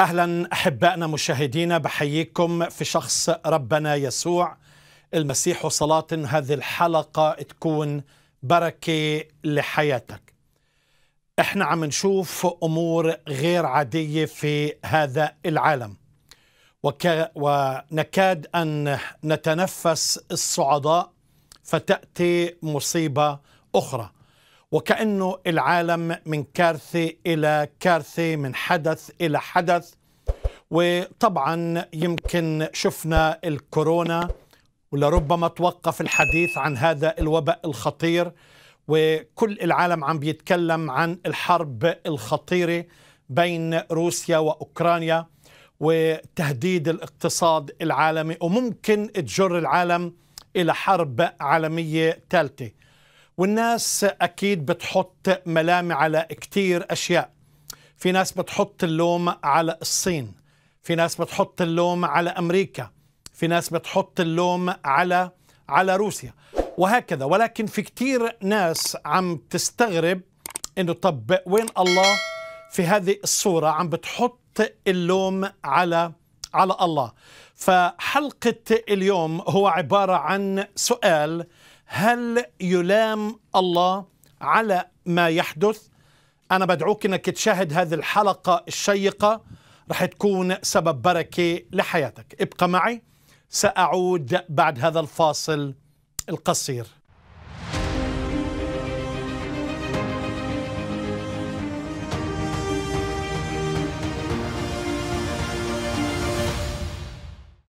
اهلا احبائنا مشاهدينا بحييكم في شخص ربنا يسوع المسيح وصلاة هذه الحلقة تكون بركة لحياتك احنا عم نشوف امور غير عادية في هذا العالم وك... ونكاد ان نتنفس الصعداء فتأتي مصيبة اخرى وكأنه العالم من كارثة إلى كارثة من حدث إلى حدث وطبعا يمكن شفنا الكورونا ولربما توقف الحديث عن هذا الوباء الخطير وكل العالم عم بيتكلم عن الحرب الخطيرة بين روسيا وأوكرانيا وتهديد الاقتصاد العالمي وممكن تجر العالم إلى حرب عالمية ثالثة والناس أكيد بتحط ملامة على كتير أشياء في ناس بتحط اللوم على الصين في ناس بتحط اللوم على أمريكا في ناس بتحط اللوم على على روسيا وهكذا ولكن في كتير ناس عم تستغرب انه طب وين الله في هذه الصورة عم بتحط اللوم على على الله فحلقة اليوم هو عبارة عن سؤال هل يلام الله على ما يحدث أنا بدعوك أنك تشاهد هذه الحلقة الشيقة رح تكون سبب بركة لحياتك ابقى معي سأعود بعد هذا الفاصل القصير